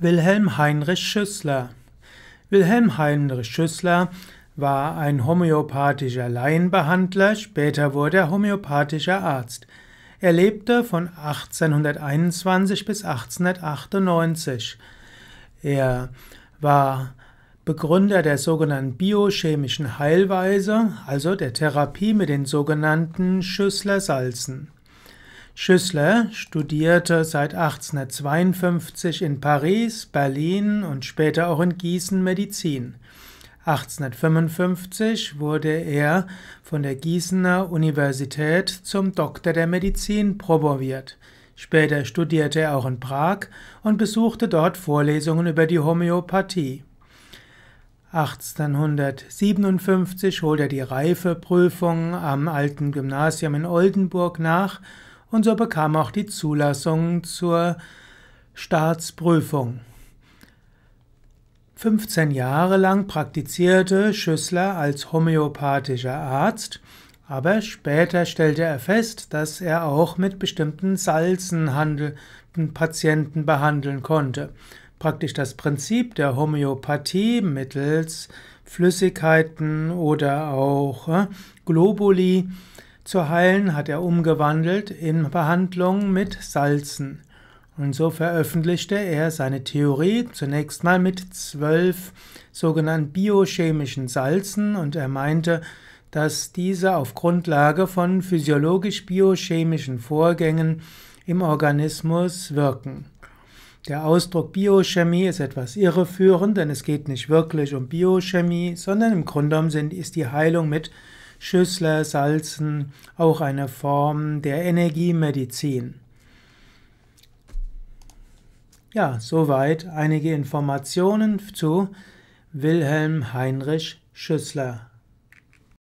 Wilhelm Heinrich Schüssler. Wilhelm Heinrich Schüssler war ein homöopathischer Laienbehandler, später wurde er homöopathischer Arzt. Er lebte von 1821 bis 1898. Er war Begründer der sogenannten biochemischen Heilweise, also der Therapie mit den sogenannten Schüssler-Salzen. Schüssler studierte seit 1852 in Paris, Berlin und später auch in Gießen Medizin. 1855 wurde er von der Gießener Universität zum Doktor der Medizin promoviert. Später studierte er auch in Prag und besuchte dort Vorlesungen über die Homöopathie. 1857 holte er die Reifeprüfung am Alten Gymnasium in Oldenburg nach und so bekam auch die Zulassung zur Staatsprüfung. 15 Jahre lang praktizierte Schüssler als homöopathischer Arzt, aber später stellte er fest, dass er auch mit bestimmten Salzen handelnden Patienten behandeln konnte. Praktisch das Prinzip der Homöopathie mittels Flüssigkeiten oder auch äh, Globuli zu heilen hat er umgewandelt in Behandlung mit Salzen. Und so veröffentlichte er seine Theorie zunächst mal mit zwölf sogenannten biochemischen Salzen und er meinte, dass diese auf Grundlage von physiologisch-biochemischen Vorgängen im Organismus wirken. Der Ausdruck Biochemie ist etwas irreführend, denn es geht nicht wirklich um Biochemie, sondern im Grunde genommen ist die Heilung mit Schüssler, Salzen, auch eine Form der Energiemedizin. Ja, soweit einige Informationen zu Wilhelm Heinrich Schüssler.